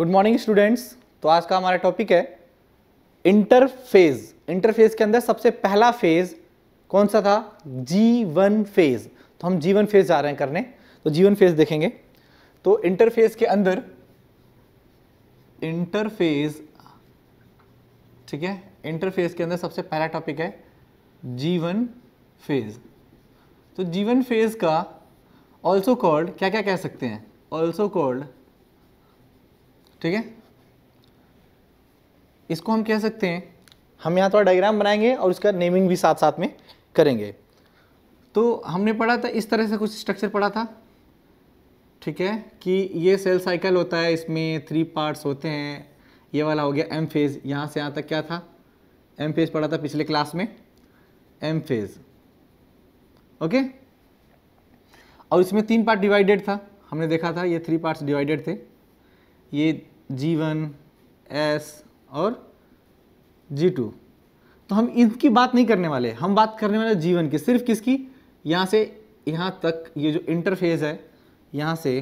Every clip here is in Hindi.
गुड मॉर्निंग स्टूडेंट्स तो आज का हमारा टॉपिक है इंटरफेज इंटरफेज के अंदर सबसे पहला फेज कौन सा था जीवन फेज तो हम जीवन फेज जा रहे हैं करने तो जीवन फेज देखेंगे तो इंटरफेज के अंदर इंटरफेज ठीक है इंटरफेज के अंदर सबसे पहला टॉपिक है जीवन फेज तो जीवन फेज का ऑल्सो कॉल्ड क्या क्या कह सकते हैं ऑल्सो कॉल्ड ठीक है इसको हम कह सकते हैं हम यहाँ थोड़ा डायग्राम बनाएंगे और उसका नेमिंग भी साथ साथ में करेंगे तो हमने पढ़ा था इस तरह से कुछ स्ट्रक्चर पढ़ा था ठीक है कि ये सेल साइकिल होता है इसमें थ्री पार्ट्स होते हैं ये वाला हो गया एम फेज़ यहाँ से यहाँ तक क्या था एम फेज़ पढ़ा था पिछले क्लास में एम फेज़ ओके और इसमें तीन पार्ट डिवाइडेड था हमने देखा था ये थ्री पार्ट्स डिवाइडेड थे ये G1, S और G2 तो हम इनकी बात नहीं करने वाले हम बात करने वाले G1 की सिर्फ किसकी यहाँ से यहाँ तक ये जो इंटरफेस है यहाँ से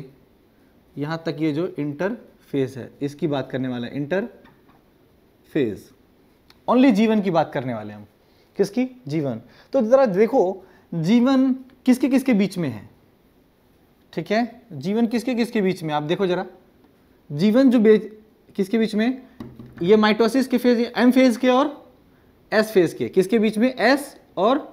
यहाँ तक ये जो इंटरफेस है इसकी बात करने वाले इंटरफेस ओनली जीवन की बात करने वाले हम किसकी जीवन तो ज़रा देखो जीवन किसके किसके बीच में है ठीक है जीवन किसके किसके बीच में आप देखो ज़रा जीवन जो बेच किसके बीच में ये माइटोसिस के फेज एम फेज के और एस फेज के किसके बीच में एस और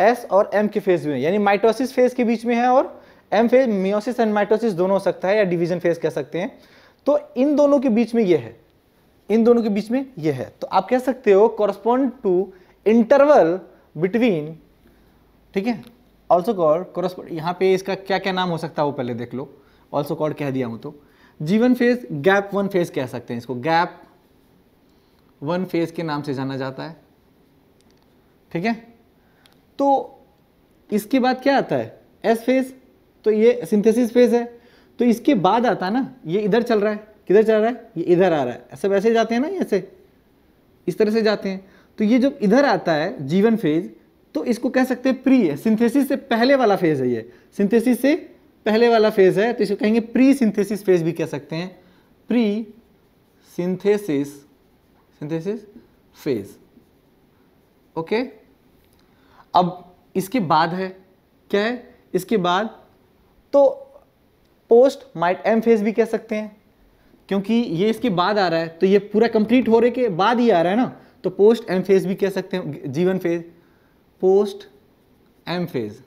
एस और एम के फेज में यानी माइटोसिस फेज के बीच में है और M phase meiosis and mitosis दोनों हो सकता है या डिवीजन फेज कह सकते हैं तो इन दोनों के बीच में ये है इन दोनों के बीच में ये है तो आप कह सकते हो कॉरस्पॉन्ड टू इंटरवल बिटवीन ठीक है ऑल्सो कॉल कॉरस्पॉन्ड यहाँ पे इसका क्या क्या नाम हो सकता है वो पहले देख लो ऑल्सो कॉर्ड कह दिया हूं तो जीवन फेज गैप वन फेज कह सकते हैं इसको गैप वन फेज के नाम से जाना जाता है ठीक है तो इसके बाद क्या आता है एस फेज तो ये सिंथेसिस फेज है तो इसके बाद आता है ना ये इधर चल रहा है किधर चल रहा है ये इधर आ रहा है ऐसे वैसे जाते हैं ना ऐसे इस तरह से जाते हैं तो ये जब इधर आता है जीवन फेज तो इसको कह सकते हैं प्री है सिंथेसिस से पहले वाला फेज है ये सिंथेसिस से पहले वाला फेज है तो इसको कहेंगे प्री सिंथेसिस फेज भी कह सकते हैं pre synthesis synthesis phase okay अब इसके बाद है क्या है इसके बाद तो पोस्ट माइट एम फेज भी कह सकते हैं क्योंकि ये इसके बाद आ रहा है तो ये पूरा कंप्लीट हो रहे के बाद ही आ रहा है ना तो पोस्ट एम फेज भी कह सकते हैं G one phase post M phase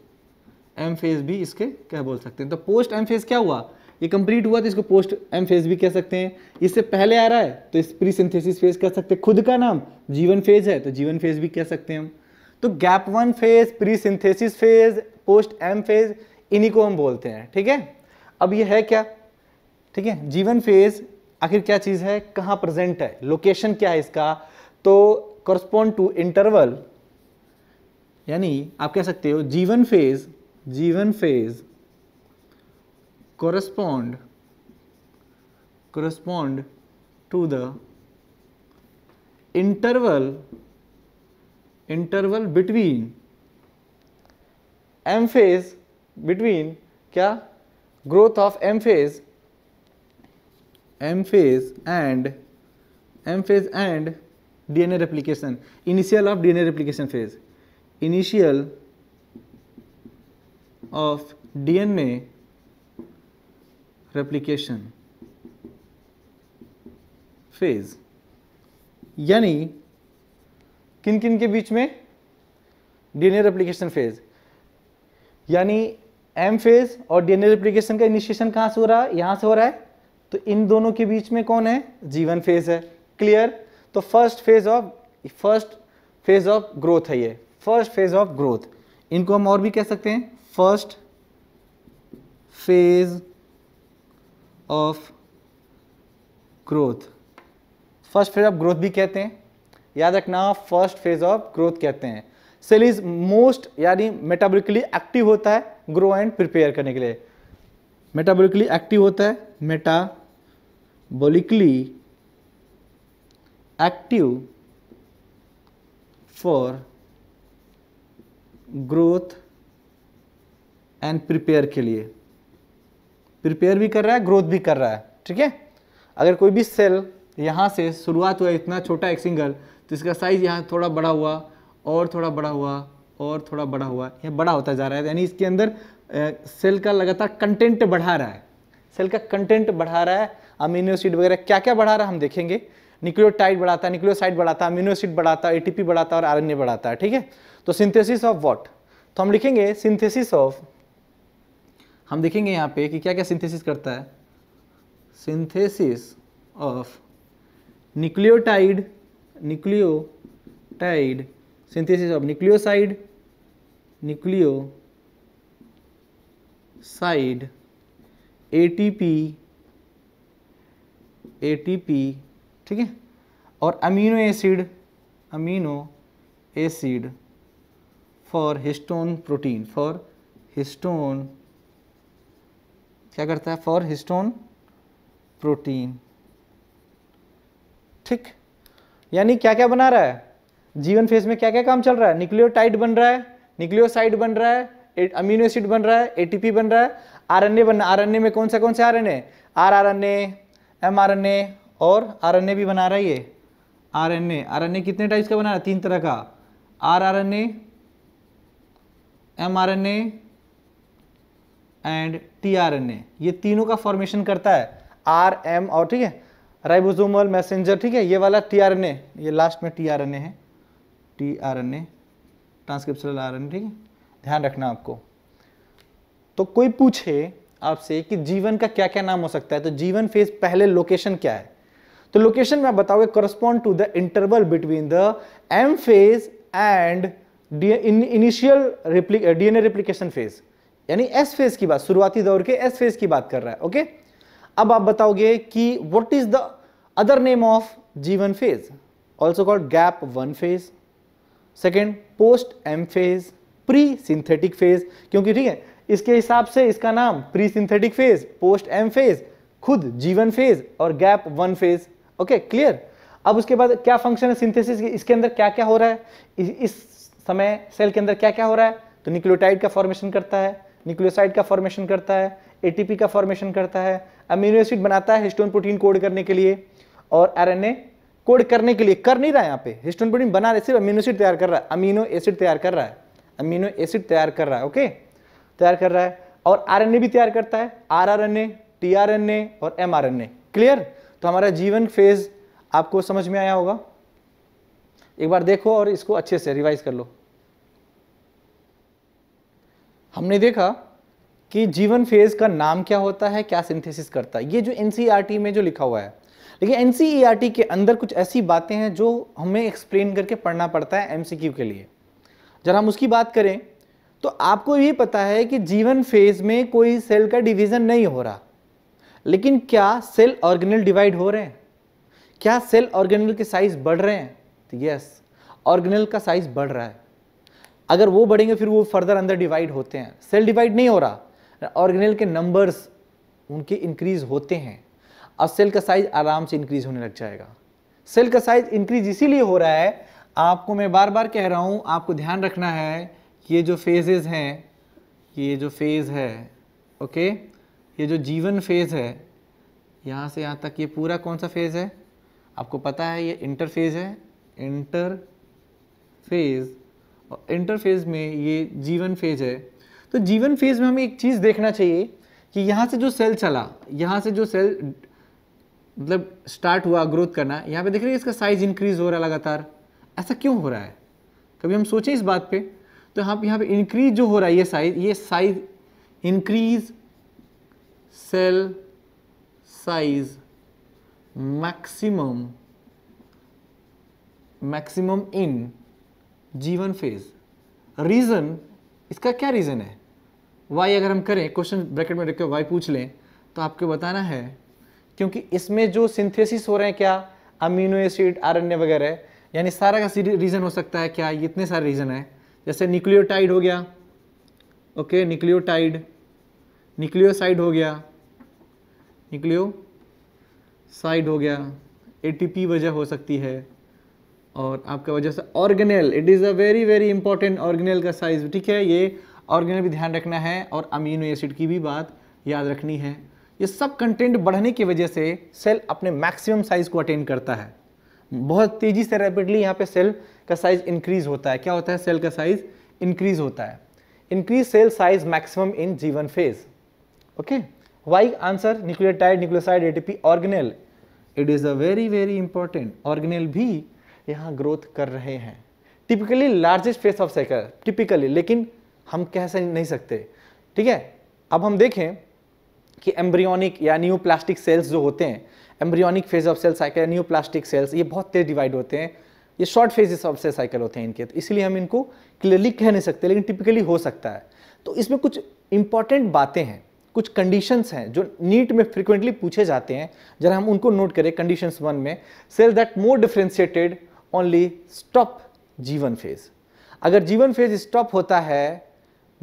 M phase भी इसके क्या बोल सकते हैं तो पोस्ट एम फेज क्या हुआ ये कंप्लीट हुआ तो इसको पोस्ट एम फेज भी कह सकते हैं इससे पहले आ रहा है तो इस प्री सिंथेसिस फेज कह सकते हैं खुद का नाम जीवन फेज है तो जीवन फेज भी कह सकते हैं हम तो gap one phase pre synthesis phase post M phase इन्हीं को हम बोलते हैं ठीक है अब ये है क्या ठीक है जीवन फेज आखिर क्या चीज़ है कहाँ प्रेजेंट है लोकेशन क्या है इसका तो कॉरस्पॉन्ड टू इंटरवल यानी आप कह सकते हो G one phase G1 phase correspond correspond to the interval interval between M phase between kya growth of M phase M phase and M phase and DNA replication initial of DNA replication phase initial of DNA replication phase यानी किन किन के बीच में डीएनए रेप्लीकेशन फेज यानी एम फेज और डीएनए रेप्लीकेशन का इनिशिएशन कहां से हो रहा है यहां से हो रहा है तो इन दोनों के बीच में कौन है जीवन फेज है क्लियर तो first phase of first phase of growth है ये फर्स्ट फेज ऑफ ग्रोथ इनको हम और भी कह सकते हैं first phase of growth first phase of growth भी कहते हैं याद रखना फर्स्ट फेज ऑफ ग्रोथ कहते हैं सेल इज मोस्ट यानी मेटाबोलिकली एक्टिव होता है ग्रो एंड प्रिपेयर करने के लिए मेटाबोलिकली एक्टिव होता है metabolically active for growth and prepare के लिए प्रिपेयर भी कर रहा है ग्रोथ भी कर रहा है ठीक है अगर कोई भी सेल यहाँ से शुरुआत हुआ इतना छोटा एक सिंगल तो इसका साइज़ यहाँ थोड़ा बड़ा हुआ और थोड़ा बड़ा हुआ और थोड़ा बड़ा हुआ यह बड़ा होता जा रहा है यानी इसके अंदर सेल का लगातार कंटेंट बढ़ा रहा है सेल का कंटेंट बढ़ा रहा है अमीनो एसिड वगैरह क्या क्या बढ़ा रहा है हम देखेंगे न्यूक्लियोटाइड बढ़ाता है न्यूक्लियोसाइड बढ़ाता है अमीनो एसिड बढ़ाता है एटीपी बढ़ाता है और आरएनए बढ़ाता है ठीक है तो सिंथेसिस ऑफ व्हाट तो हम लिखेंगे सिंथेसिस ऑफ हम देखेंगे यहाँ पे कि क्या क्या सिंथेसिस करता है synthesis of nucleotide nucleotide synthesis of nucleoside nucleoside ATP ATP ठीक है और amino acid amino acid for histone protein for histone क्या करता है फॉर हिस्टोन प्रोटीन ठीक यानी क्या क्या बना रहा है जीवन फेज में क्या क्या काम चल रहा है न्यूक्लियोटाइड बन रहा है न्यूक्लियोसाइड बन रहा है अमीनो एसिड बन रहा है एटीपी बन रहा है आरएनए बन आरएनए में कौन सा कौन सा आरएनए आरआरएनए एमआरएनए और आरएनए भी बना रहा है ये आरएनए आरएनए कितने टाइप्स का बना रहा है तीन तरह का आरआरएनए एमआरएनए एंड टीआरएनए ये तीनों का फॉर्मेशन करता है आर एम और ठीक है राइबोसोमल मैसेंजर ठीक है ये वाला टीआरएनए ये लास्ट में टीआरएनए है टीआरएनए ट्रांसक्रिप्शनल आरएनए ठीक है ध्यान रखना आपको तो कोई पूछे आपसे कि जीवन का क्या क्या नाम हो सकता है तो जीवन फेज पहले लोकेशन क्या है तो लोकेशन में आप बताओगे correspond to the interval between the M phase and initial DNA replication phase यानी एस फेज की बात शुरुआती दौर के एस फेज की बात कर रहा है ओके अब आप बताओगे कि what is the other name of G one phase also called gap one phase second post M phase pre synthetic phase क्योंकि ठीक है इसके हिसाब से इसका नाम pre synthetic phase post M phase खुद जीवन फेज और gap one phase okay clear अब उसके बाद क्या फंक्शन है सिंथेसिस इसके अंदर क्या क्या हो रहा है इस समय सेल के अंदर क्या क्या हो रहा है तो न्यूक्लियोटाइड का फॉर्मेशन करता है न्यूक्लियोसाइड का फॉर्मेशन करता है एटीपी का फॉर्मेशन करता है अमीनो एसिड बनाता है हिस्टोन प्रोटीन कोड करने के लिए और आरएनए कोड करने के लिए कर नहीं रहा है यहाँ पे हिस्टोन प्रोटीन बना रहे सिर्फ अमीनो एसिड तैयार कर रहा है अमीनो एसिड तैयार कर रहा है अमीनो एसिड तैयार कर रहा है ओके तैयार कर रहा है और आर भी तैयार करता है आर टीआरएनए और एम क्लियर तो हमारा जीवन फेज आपको समझ में आया होगा एक बार देखो और इसको अच्छे से रिवाइज कर लो हमने देखा कि जीवन फेज का नाम क्या होता है क्या सिंथेसिस करता है ये जो एन e में जो लिखा हुआ है लेकिन एन e के अंदर कुछ ऐसी बातें हैं जो हमें एक्सप्लेन करके पढ़ना पड़ता है एम के लिए जब हम उसकी बात करें तो आपको ये पता है कि जीवन फेज में कोई सेल का डिवीज़न नहीं हो रहा लेकिन क्या सेल ऑर्गेनल डिवाइड हो रहे हैं क्या सेल ऑर्गेनल के साइज बढ़ रहे हैं तो यस ऑर्गेनल का साइज बढ़ रहा है अगर वो बढ़ेंगे फिर वो फर्दर अंदर डिवाइड होते हैं सेल डिवाइड नहीं हो रहा ऑर्गेनेल के नंबर्स उनके इंक्रीज होते हैं अब सेल का साइज आराम से इंक्रीज होने लग जाएगा सेल का साइज इंक्रीज इसीलिए हो रहा है आपको मैं बार बार कह रहा हूँ आपको ध्यान रखना है ये जो फेजेज़ हैं ये जो फेज़ है ओके ये जो जीवन फेज़ है यहाँ से यहाँ तक ये पूरा कौन सा फेज़ है आपको पता है ये इंटरफेज है इंटर फेज़ इंटरफेज में ये जीवन फेज है तो जीवन फेज में हमें एक चीज़ देखना चाहिए कि यहाँ से जो सेल चला यहाँ से जो सेल मतलब स्टार्ट हुआ ग्रोथ करना यहाँ पे देख रहे हैं इसका साइज इंक्रीज हो रहा है लगातार ऐसा क्यों हो रहा है कभी हम सोचें इस बात पे तो यहाँ पे यहाँ पे इंक्रीज जो हो रहा है ये साइज ये size increase cell size maximum maximum in G one phase reason इसका क्या रीज़न है वाई अगर हम करें क्वेश्चन ब्रैकेट में रखकर वाई पूछ लें तो आपको बताना है क्योंकि इसमें जो सिंथेसिस हो रहे हैं क्या अमीनो एसिड आरएनए वगैरह यानी सारा का रीज़न हो सकता है क्या इतने सारे रीज़न है जैसे न्यूक्लियोटाइड हो गया ओके न्यूक्लियोटाइड न्यूक्लियोसाइड हो गया न्यूक्लियोसाइड हो गया एटीपी वजह हो सकती है और आपका वजह से organelle it is a very very important organelle का साइज़ ठीक है ये ऑर्गेनेल भी ध्यान रखना है और अमीनो एसिड की भी बात याद रखनी है ये सब कंटेंट बढ़ने की वजह से सेल अपने मैक्सिमम साइज़ को अटेन करता है बहुत तेज़ी से रैपिडली यहाँ पे सेल का साइज़ इंक्रीज़ होता है क्या होता है सेल का साइज़ इंक्रीज़ होता है increase cell size maximum in G one phase okay why answer nucleotide nucleoside ATP organelle it is a very very important organelle भी यहाँ ग्रोथ कर रहे हैं typically largest phase of cycle typically लेकिन हम कह नहीं सकते ठीक है अब हम देखें कि एम्ब्रियोनिक या न्यू प्लास्टिक सेल्स जो होते हैं embryonic phase of cell cycle neoplastic cells ये बहुत तेज डिवाइड होते हैं ये short phases of cell cycle होते हैं इनके तो इसलिए हम इनको क्लियरली कह नहीं सकते लेकिन टिपिकली हो सकता है तो इसमें कुछ इंपॉर्टेंट बातें हैं कुछ कंडीशंस हैं जो नीट में फ्रिक्वेंटली पूछे जाते हैं जरा हम उनको नोट करें कंडीशंस वन में cell that more differentiated only stop G one phase अगर जीवन फेज स्टॉप होता है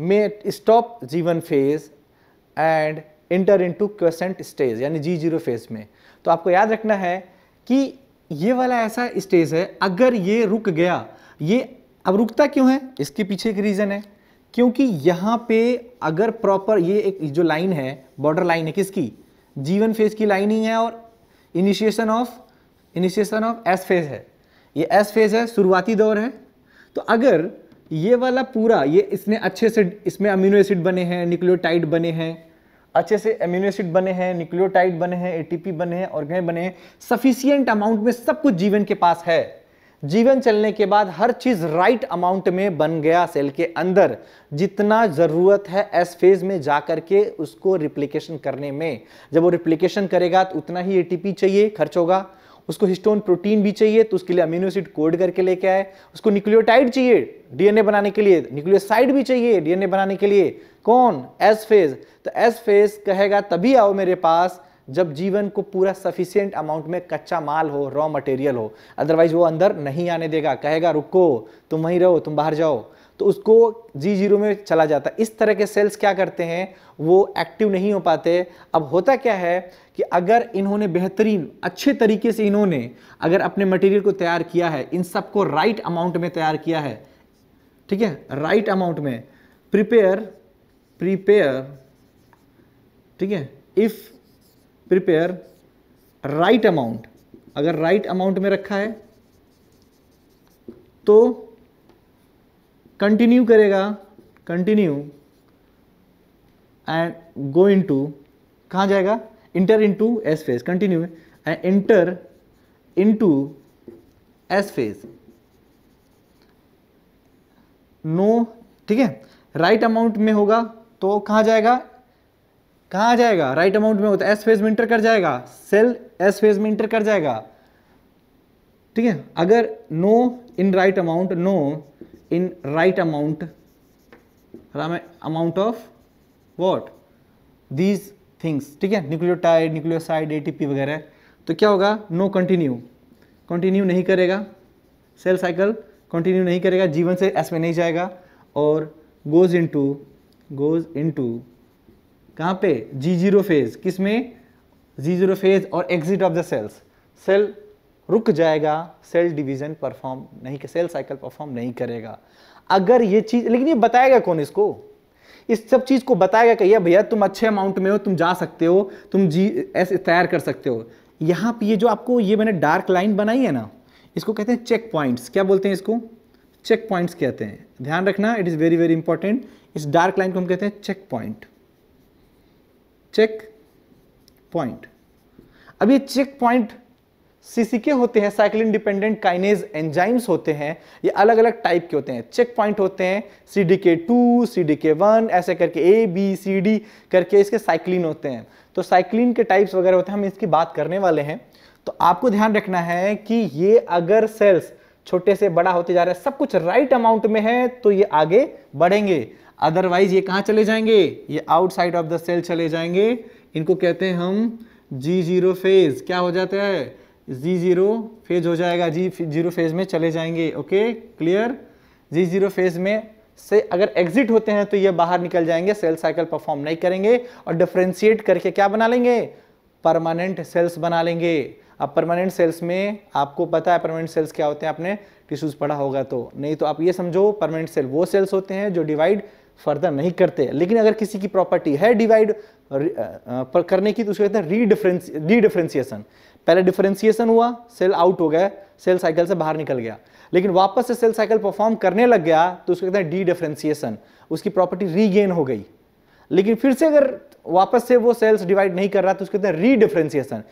may stop G one phase and enter to quiescent stage यानी जी जीरो फेज में तो आपको याद रखना है कि ये वाला ऐसा स्टेज है अगर ये रुक गया ये अब रुकता क्यों है इसके पीछे एक रीज़न है क्योंकि यहाँ पे अगर प्रॉपर ये एक जो लाइन है बॉर्डर लाइन है किसकी जीवन फेज की लाइन ही है और initiation of initiation of S phase है ये एस फेज है शुरुआती दौर है तो अगर ये वाला पूरा ये इसने अच्छे से इसमें अमीनो एसिड बने हैं निक्लियोटाइड बने हैं अच्छे से अमीनो एसिड बने हैं निक्लियोटाइड बने हैं एटीपी बने हैं और गए बने हैं सफिशियंट अमाउंट में सब कुछ जीवन के पास है जीवन चलने के बाद हर चीज राइट अमाउंट में बन गया सेल के अंदर जितना जरूरत है एस फेज में जा करके उसको रिप्लीकेशन करने में जब वो रिप्लीकेशन करेगा तो उतना ही एटीपी चाहिए खर्च होगा उसको हिस्टोन प्रोटीन भी चाहिए तो उसके लिए अमीनो एसिड कोड करके लेके आए उसको न्यूक्लियोटाइड चाहिए डीएनए बनाने के लिए न्यूक्लियोसाइड भी चाहिए डीएनए बनाने के लिए कौन एस फेज तो एस फेज कहेगा तभी आओ मेरे पास जब जीवन को पूरा सफिशियंट अमाउंट में कच्चा माल हो रॉ मटेरियल हो अदरवाइज वो अंदर नहीं आने देगा कहेगा रुको तुम वहीं रहो तुम बाहर जाओ तो उसको जी जीरो में चला जाता है इस तरह के सेल्स क्या करते हैं वो एक्टिव नहीं हो पाते अब होता क्या है कि अगर इन्होंने बेहतरीन अच्छे तरीके से इन्होंने अगर अपने मटेरियल को तैयार किया है इन सबको राइट अमाउंट में तैयार किया है ठीक है राइट अमाउंट में प्रिपेयर प्रिपेयर ठीक है इफ प्रिपेयर राइट अमाउंट अगर राइट right अमाउंट में रखा है तो कंटिन्यू करेगा continue and go into कहाँ जाएगा enter into S phase continue and enter into S phase no ठीक है राइट अमाउंट में होगा तो कहाँ जाएगा कहाँ जाएगा राइट अमाउंट में होता है एस फेज में इंटर कर जाएगा सेल एस फेज में इंटर कर जाएगा ठीक है अगर no in right amount no in right amount amount of what these things ठीक है न्यूक्लियोटाइड न्यूक्लियोसाइड एटीपी वगैरह तो क्या होगा नो कंटिन्यू कंटिन्यू नहीं करेगा सेल साइकिल कंटिन्यू नहीं करेगा जीवन से एस में नहीं जाएगा और गोज इनटू गोज इनटू कहाँ पे जी जीरो फेज किस में जी जीरो फेज और exit of the cells cell रुक जाएगा सेल डिवीजन परफॉर्म नहीं सेल साइकिल परफॉर्म नहीं करेगा अगर ये चीज लेकिन ये बताएगा कौन इसको इस सब चीज को बताएगा कि भैया तुम अच्छे अमाउंट में हो तुम जा सकते हो तुम जी ऐसे तैयार कर सकते हो यहां पे ये जो आपको ये मैंने डार्क लाइन बनाई है ना इसको कहते हैं चेक पॉइंट्स क्या बोलते हैं इसको चेक पॉइंट्स कहते हैं ध्यान रखना it is very very important इस डार्क लाइन को हम कहते हैं चेक पॉइंट चेक पॉइंट अब ये चेक पॉइंट सीसीके होते हैं साइक्लिन डिपेंडेंट काइनेज एंजाइम्स होते हैं ये अलग अलग टाइप के होते हैं चेक पॉइंट होते हैं C D K two C D K one ऐसे करके ए बी सी डी करके इसके साइक्लिन होते हैं तो साइक्लिन के टाइप्स वगैरह होते हैं हम इसकी बात करने वाले हैं तो आपको ध्यान रखना है कि ये अगर सेल्स छोटे से बड़ा होते जा रहे हैं सब कुछ राइट अमाउंट में है तो ये आगे बढ़ेंगे अदरवाइज ये कहाँ चले जाएंगे ये आउटसाइड ऑफ द सेल चले जाएंगे इनको कहते हैं हम जी जीरो फेज क्या हो जाता है जी ज़ीरो फेज हो जाएगा जी जीरो फेज में चले जाएंगे okay clear G zero phase में से अगर एग्जिट होते हैं तो ये बाहर निकल जाएंगे सेल साइकिल परफॉर्म नहीं करेंगे और डिफ्रेंशिएट करके क्या बना लेंगे परमानेंट सेल्स बना लेंगे अब परमानेंट सेल्स में आपको पता है परमानेंट सेल्स क्या होते हैं आपने टिश्यूज पढ़ा होगा तो नहीं तो आप ये समझो परमानेंट सेल वो सेल्स होते हैं जो डिवाइड फर्दर नहीं करते लेकिन अगर किसी की प्रॉपर्टी है डिवाइड करने की तो उसको कहते हैं रीडिफ्रेंस रीडिफ्रेंसिएशन पहले डिफरेंशिएशन हुआ सेल आउट हो गया सेल साइकिल से बाहर निकल गया लेकिन वापस से सेल साइकिल परफॉर्म करने लग गया तो उसको कहते हैं डी डिफरेंशिएशन उसकी प्रॉपर्टी रीगेन हो गई लेकिन फिर से अगर वापस से वो सेल्स डिवाइड नहीं कर रहा तो उसके रीडिफ्रेंसिएशन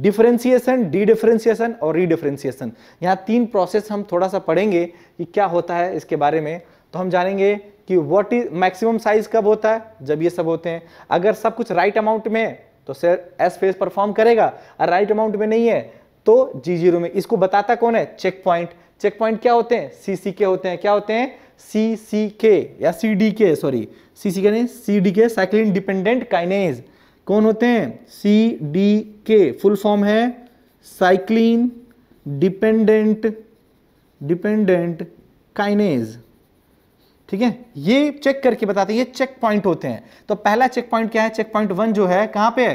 डिफरेंसिएशन डी डिफरेंसिएशन और रीडिफरेंसिएशन यहाँ तीन प्रोसेस हम थोड़ा सा पढ़ेंगे कि क्या होता है इसके बारे में तो हम जानेंगे कि व्हाट इज मैक्सिमम साइज कब होता है जब ये सब होते हैं अगर सब कुछ राइट right अमाउंट में तो सर एस फेज परफॉर्म करेगा और राइट अमाउंट में नहीं है तो जी जीरो में इसको बताता कौन है चेक पॉइंट चेक पॉइंट क्या होते हैं सी सी के होते हैं क्या होते हैं सी सी के या सी डी के सॉरी सी सी के नहीं C D K cyclin dependent kinase कौन होते हैं C D K full form है साइक्लिन डिपेंडेंट डिपेंडेंट काइनेज ठीक है ये चेक करके बताते हैं ये चेक पॉइंट होते हैं तो पहला चेक पॉइंट क्या है चेक पॉइंट वन जो है कहां पे है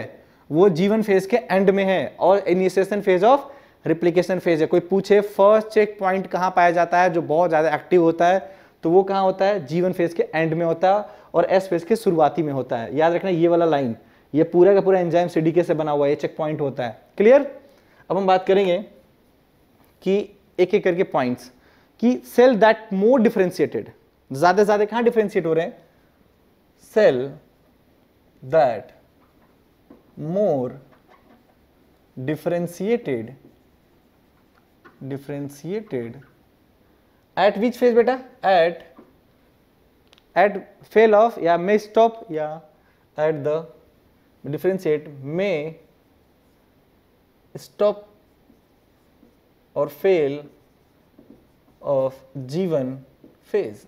वो जीवन फेज के एंड में है और initiation phase of replication phase है कोई पूछे फर्स्ट चेक पॉइंट कहां पाया जाता है जो बहुत ज़्यादा एक्टिव होता है तो वो कहां होता है जीवन फेज के एंड में होता है और एस फेज के शुरुआती में होता है याद रखना ये वाला लाइन ये पूरा का पूरा एंजाइम सीडीके से बना हुआ है चेक पॉइंट होता है क्लियर अब हम बात करेंगे कि एक एक करके पॉइंट्स कि सेल दैट मोर डिफ्रेंशिएटेड ज़्यादा से ज़्यादा कहाँ डिफ्रेंशिएट हो रहे हैं cell that more differentiated differentiated at which phase बेटा एट एट फेल ऑफ या मे स्टॉप या at the differentiate may stop और फेल ऑफ जीवन फेज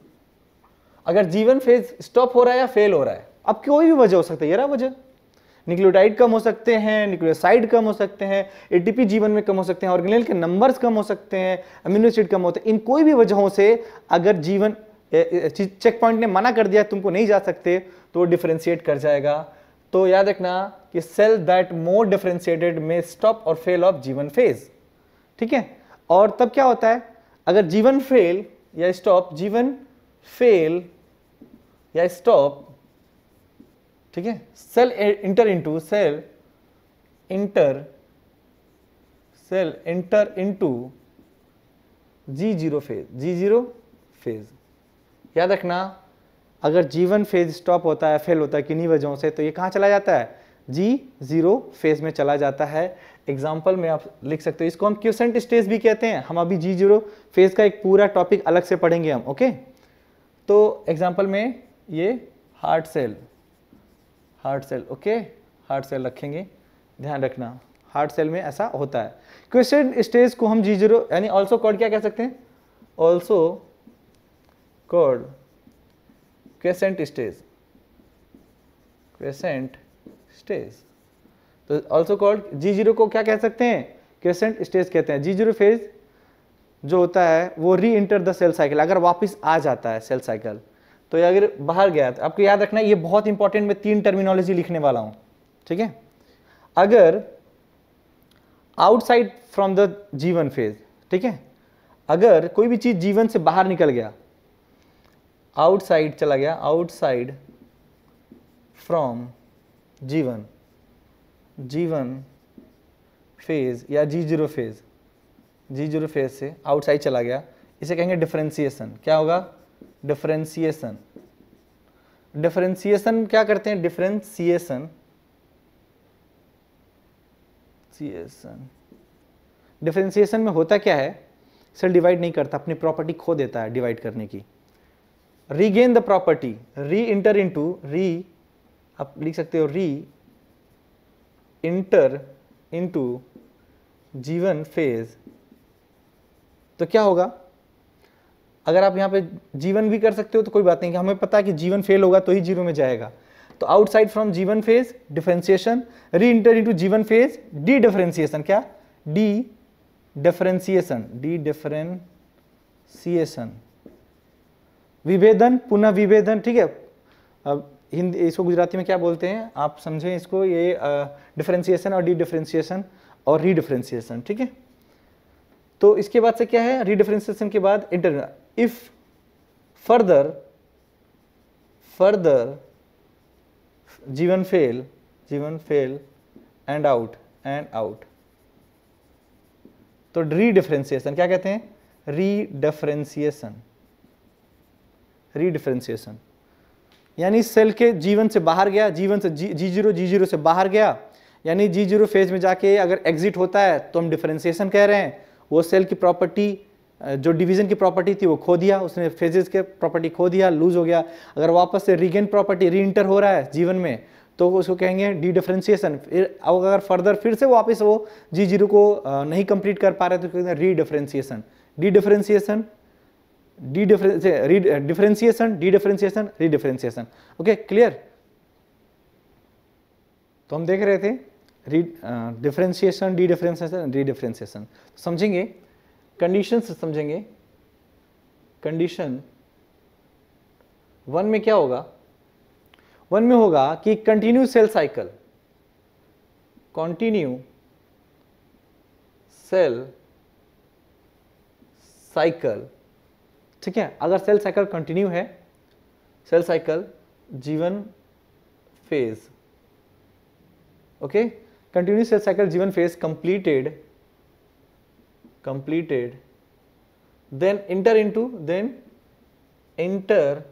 अगर जीवन फेज स्टॉप हो रहा है या फेल हो रहा है अब कोई भी वजह हो सकता है ये रहा वजह निक्लोटाइड कम हो सकते हैं निक्लोसाइड कम हो सकते हैं एटीपी जीवन में कम हो सकते हैं और के नंबर्स कम हो सकते हैं अमीनो एसिड कम होते हैं इन कोई भी वजहों से अगर जीवन चेक पॉइंट ने मना कर दिया तुमको नहीं जा सकते तो वो डिफ्रेंशिएट कर जाएगा तो याद रखना कि सेल दैट मोर डिफ्रेंशिएटेड में स्टॉप और फेल ऑफ जीवन फेज ठीक है और तब क्या होता है अगर जीवन फेल या स्टॉप जीवन फेल या स्टॉप ठीक है cell enter into cell enter cell enter into G zero phase G zero phase याद रखना अगर जीवन फेज स्टॉप होता है फेल होता है किन्हीं वजहों से तो ये कहाँ चला जाता है जी जीरो फेज में चला जाता है एग्जाम्पल में आप लिख सकते हो इसको हम क्यूसेंट स्टेज भी कहते हैं हम अभी जी जीरो फेज का एक पूरा टॉपिक अलग से पढ़ेंगे हम ओके okay? तो एग्जाम्पल में ये heart cell heart cell okay heart cell रखेंगे ध्यान रखना हार्ट सेल में ऐसा होता है क्वेश्चन स्टेज को हम जी जीरो यानी ऑल्सो कॉड क्या कह सकते हैं also called quiescent stage quiescent stage तो ऑल्सो कॉड जी जीरो को क्या कह सकते हैं क्वेसेंट स्टेज कहते हैं जी जीरो फेज जो होता है वो री इंटर द सेल साइकिल अगर वापस आ जाता है सेल साइकिल तो ये अगर बाहर गया तो आपको याद रखना ये बहुत इंपॉर्टेंट मैं तीन टर्मिनोलॉजी लिखने वाला हूँ ठीक है अगर outside from the G one phase ठीक है अगर कोई भी चीज़ जीवन से बाहर निकल गया आउटसाइड चला गया आउटसाइड फ्रॉम जीवन जीवन फेज या G zero phase G zero phase से आउटसाइड चला गया इसे कहेंगे डिफरेंशिएशन क्या होगा डिफरेंशिएशन डिफरेंशिएशन क्या करते हैं डिफरेंशिएशन सीएसन डिफरेंशिएशन में होता क्या है सेल डिवाइड नहीं करता अपनी प्रॉपर्टी खो देता है डिवाइड करने की regain the property reenter into re आप लिख सकते हो री इंटर इंटू जीवन फेज तो क्या होगा अगर आप यहाँ पे जीवन भी कर सकते हो तो कोई बात नहीं हमें पता है कि जीवन फेल होगा तो ही जीरो में जाएगा तो outside from G one phase differentiation reenter into G one phase dedifferentiation क्या डी डिफ्रेंसिएशन डी डिफ्रेंसिएशन विभेदन पुनः विभेदन ठीक है अब हिंदी इसको गुजराती में क्या बोलते हैं आप समझें इसको ये डिफ्रेंसिएशन और डी डिफ्रेंसिएशन और री डिफ्रेंसिएशन ठीक है तो इसके बाद से क्या है रीडिफ्रेंसिएशन के बाद enter if further further G one fail G one fail and out and out तो रीडिफ्रेंसिएशन क्या कहते हैं रीडिफ्रेंसिएशन रीडिफ्रेंसिएशन यानी सेल के जीवन से बाहर गया जीवन से जी जी जीरो जी जीरो से बाहर गया यानी जी जीरो फेज में जाके अगर एग्जिट होता है तो हम डिफ्रेंसिएशन कह रहे हैं वो सेल की प्रॉपर्टी जो डिवीजन की प्रॉपर्टी थी वो खो दिया उसने फेजेस के प्रॉपर्टी खो दिया लूज हो गया अगर वापस से रिगेन प्रॉपर्टी री इंटर हो रहा है जीवन में तो उसको कहेंगे डी डिफ्रेंसिएशन फिर अगर फर्दर फिर से वापस वो जी जीरो को नहीं कंप्लीट कर पा रहे तो कहेंगे redifferentiation dedifferentiation dedifferentiation dedifferentiation redifferentiation okay clear तो हम देख रहे थे differentiation dedifferentiation redifferentiation समझेंगे कंडीशन समझेंगे कंडीशन वन में क्या होगा वन में होगा कि continue cell cycle continue cell cycle ठीक है अगर सेल साइकिल कंटिन्यू है cell cycle G one phase okay okay? continuous cell cycle G1 phase completed, completed, then enter into, then enter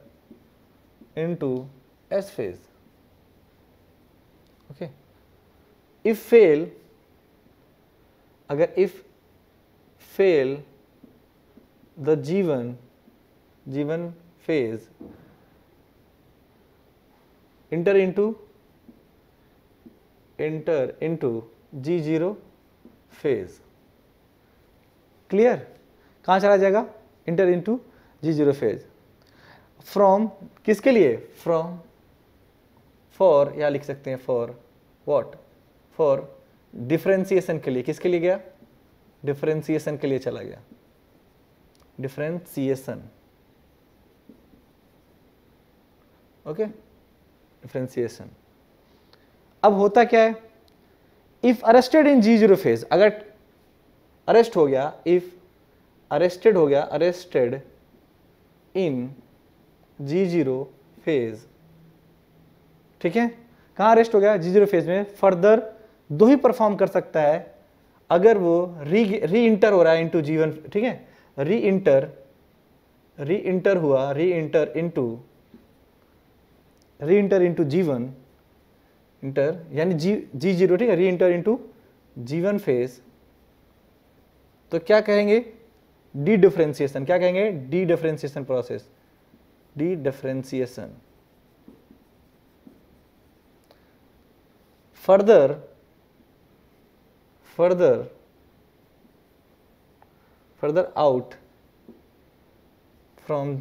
into S phase. Okay. If fail, Agar if fail the G1 G1 phase enter into enter into G0 phase. Clear कहाँ चला जाएगा enter into G zero phase from किसके लिए फ्रॉम फॉर या लिख सकते हैं फॉर वॉट फॉर differentiation के लिए किसके लिए गया Differentiation के लिए चला गया Differentiation. Okay Differentiation. अब होता क्या है if arrested in G zero phase अगर अरेस्ट हो गया इफ़ अरेस्टेड हो गया arrested in G zero phase ठीक है कहां अरेस्ट हो गया जी जीरो फेज में फर्दर दो ही परफॉर्म कर सकता है अगर वो री री इंटर हो रहा है इंटू जी वन ठीक है री इंटर री इंटर हुआ reenter into reenter into G one enter यानी जी जी जीरो ठीक है reenter into G one phase तो क्या कहेंगे डी डिफ्रेंसिएशन क्या कहेंगे dedifferentiation process dedifferentiation further further further out from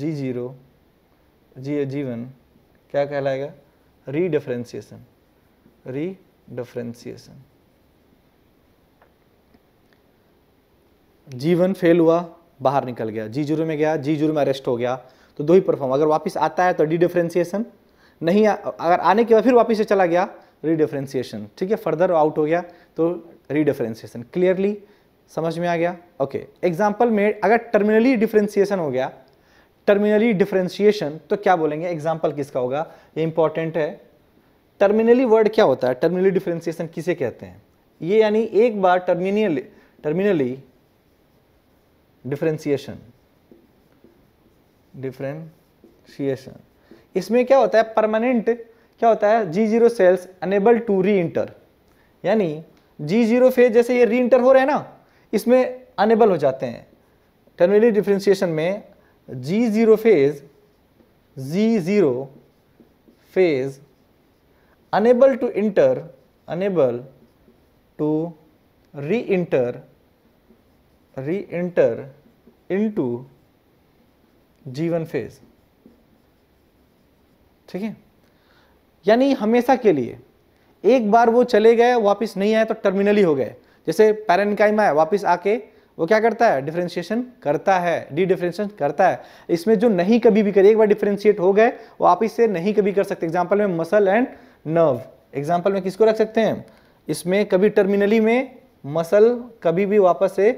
G zero G G one क्या कहलाएगा redifferentiation redifferentiation G one fail हुआ बाहर निकल गया जी जीरो में गया जी जीरो में अरेस्ट हो गया तो दो ही परफॉर्म अगर वापस आता है तो डिडिफ्रेंसिएशन नहीं आ, अगर आने के बाद फिर वापस से चला गया रीडिफ्रेंसिएशन ठीक है फर्दर आउट हो गया तो रीडिफ्रेंसिएशन क्लियरली समझ में आ गया ओके एग्जाम्पल में अगर टर्मिनली डिफ्रेंसिएशन हो गया टर्मिनली डिफ्रेंशिएशन तो क्या बोलेंगे एग्जाम्पल किसका होगा ये इंपॉर्टेंट है टर्मिनली वर्ड क्या होता है टर्मिनली डिफ्रेंशिएशन किसे कहते हैं ये यानी एक बार टर्मिनियल टर्मिनली डिफ्रेंशिएशन डिफ्रेंशिएशन इसमें क्या होता है परमानेंट क्या होता है G zero cells unable to reenter यानी जी जीरो फेज जैसे ये री इंटर हो रहे हैं ना इसमें अनेबल हो जाते हैं टर्मिनली डिफ्रेंशिएशन में G zero phase G zero phase unable to enter unable to re-enter re-enter into G1 phase ठीक है यानी हमेशा के लिए एक बार वो चले गए वापस नहीं आए तो टर्मिनली हो गए जैसे पैरेनकाइम है वापस आके वो क्या करता है डिफ्रेंशिएशन करता है डी डिफ्रेंशिएशन करता है इसमें जो नहीं कभी भी करे एक बार डिफ्रेंशिएट हो गए वो आप इससे नहीं कभी कर सकते एग्जाम्पल में मसल एंड नर्व एग्जाम्पल में किसको रख सकते हैं इसमें कभी टर्मिनली में मसल कभी भी वापस से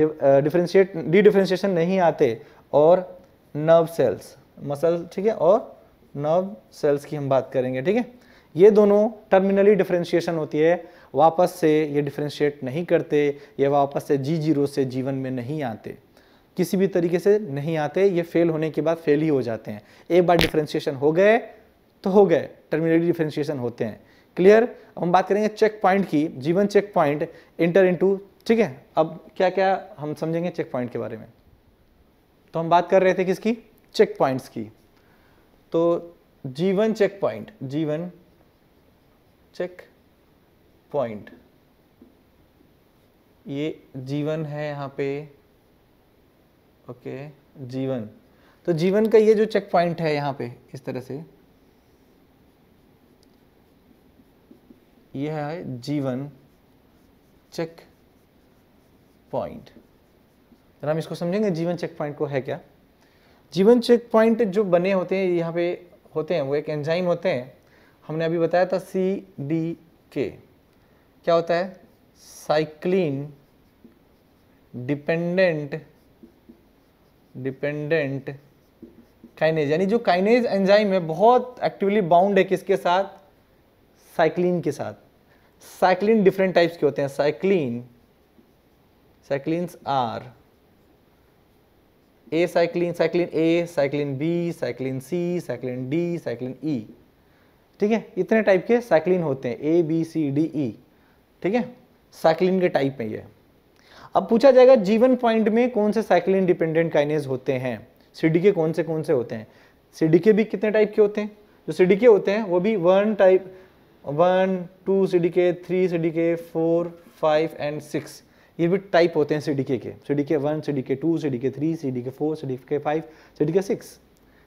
डिफ्रेंशिएट डी डिफ्रेंशिएशन नहीं आते और नर्व सेल्स मसल ठीक है और नर्व सेल्स की हम बात करेंगे ठीक है ये दोनों टर्मिनली डिफ्रेंशिएशन होती है वापस से ये डिफ्रेंशिएट नहीं करते ये वापस से जी जीरो से जीवन में नहीं आते किसी भी तरीके से नहीं आते ये फेल होने के बाद फेल ही हो जाते हैं एक बार डिफ्रेंशिएशन हो गए तो हो गए टर्मिनली डिफ्रेंशिएशन होते हैं क्लियर हम बात करेंगे चेक पॉइंट की जीवन चेक पॉइंट इंटर इंटू ठीक है अब क्या क्या हम समझेंगे चेक पॉइंट के बारे में तो हम बात कर रहे थे किसकी चेक पॉइंट्स की तो G one check point G one check point ये जीवन है यहाँ पे ओके जीवन तो जीवन का ये जो चेक पॉइंट है यहाँ पे इस तरह से यह है जीवन चेक पॉइंट तो हम इसको समझेंगे जीवन चेक पॉइंट को है क्या जीवन चेक पॉइंट जो बने होते हैं यहाँ पे होते हैं वो एक एंजाइम होते हैं हमने अभी बताया था सी डी के क्या होता है साइक्लिन डिपेंडेंट डिपेंडेंट काइनेज यानी जो काइनेज एंजाइम है बहुत एक्टिवली बाउंड है किसके साथ साइक्लिन के साथ साइक्लिन डिफरेंट टाइप्स के होते हैं cyclin cyclin are A cyclin cyclin A cyclin B cyclin C cyclin D cyclin E e. ठीक है इतने टाइप के साइक्लिन होते हैं A B C D E ठीक है साइक्लिन के टाइप में ये अब पूछा जाएगा जीवन पॉइंट में कौन से साइक्लिन डिपेंडेंट काइनेज होते हैं सीडी के कौन से कौन से होते हैं सी के भी कितने टाइप के होते हैं जो सीडी के होते हैं वो भी one type one two D K three C D K four five and six ये भी टाइप होते हैं सी डी के के C D K one C D K two C D K three C D K four C D K five C D K six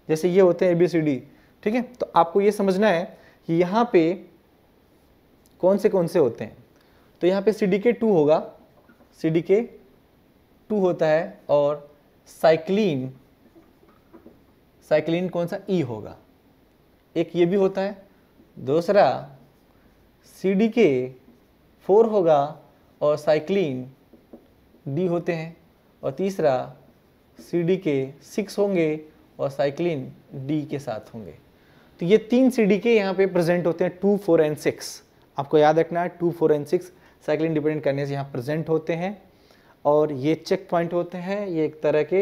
जैसे ये होते हैं ए बी सी डी ठीक है तो आपको ये समझना है कि यहाँ पे कौन से कौन से होते हैं तो यहाँ पे सी डी के टू होगा सी डी के टू होता है और साइक्लिन साइक्लिन कौन सा ई e होगा एक ये भी होता है दूसरा सी डी के फोर होगा और साइक्लिन डी होते हैं और तीसरा सी डी के सिक्स होंगे और साइक्लिन डी के साथ होंगे तो ये तीन सी के यहाँ पे प्रेजेंट होते हैं टू फोर एंड सिक्स आपको याद रखना है two four and six cycle dependent करने से यहाँ प्रेजेंट होते हैं और ये चेक पॉइंट होते हैं ये एक तरह के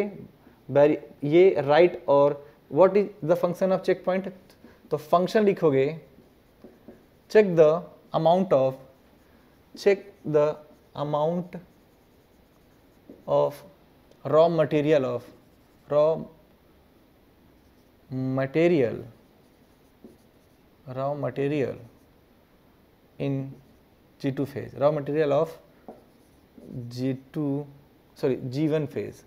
ये राइट right और what is the function of check point तो फंक्शन लिखोगे check the amount of check the amount of raw material of raw material raw material in G2 phase, raw material of G2 sorry G1 phase,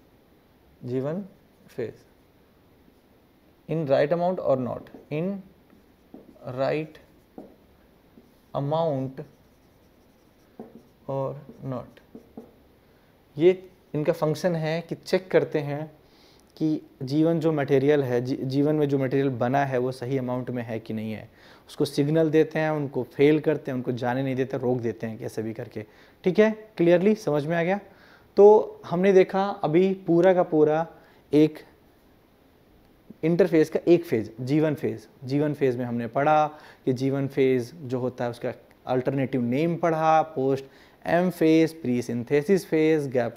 G1 phase in right amount or not in right amount और नॉट ये इनका फंक्शन है कि चेक करते हैं कि जीवन जो मटेरियल है जी, जीवन में जो मटेरियल बना है वो सही अमाउंट में है कि नहीं है उसको सिग्नल देते हैं उनको फेल करते हैं उनको जाने नहीं देते रोक देते हैं कैसे भी करके ठीक है क्लियरली समझ में आ गया तो हमने देखा अभी पूरा का पूरा एक इंटरफेज का एक फेज़ जीवन फेज़ जीवन फेज़ में हमने पढ़ा कि जीवन फेज़ जो होता है उसका अल्टरनेटिव नेम पढ़ा post M phase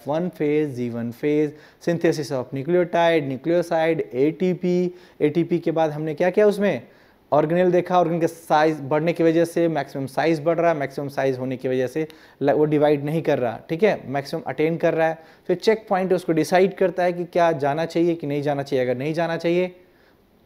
one phase G one phase synthesis of nucleotide nucleoside A T P A T P के बाद हमने क्या किया उसमें ऑर्गेनेल देखा ऑर्गेन के साइज बढ़ने की वजह से मैक्सिमम साइज बढ़ रहा है मैक्सिमम साइज होने की वजह से वो डिवाइड नहीं कर रहा ठीक है मैक्सिमम अटेंड कर रहा है फिर चेक पॉइंट उसको डिसाइड करता है कि क्या जाना चाहिए कि नहीं जाना चाहिए अगर नहीं जाना चाहिए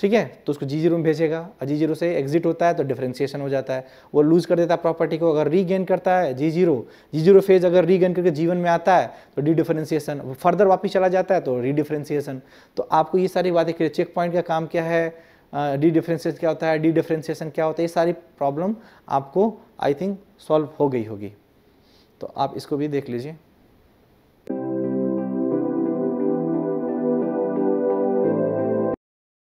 ठीक है तो उसको जी जीरो में भेजेगा और जी जीरो से एग्जिट होता है तो डिफ्रेंसिएशन हो जाता है वो लूज कर देता है प्रॉपर्टी को अगर रीगेन करता है G zero G zero phase अगर रीगेन करके जीवन में आता है तो डी डिफ्रेंसिएशन फर्दर वापस चला जाता है तो रीडिफ्रेंसिएशन तो आपको ये सारी बातें क्लियर चेक पॉइंट का काम क्या है डी डिफ्रेंसिएशन क्या होता है डी डिफ्रेंसिएशन क्या होता है ये सारी प्रॉब्लम आपको आई थिंक सॉल्व हो गई होगी तो आप इसको भी देख लीजिए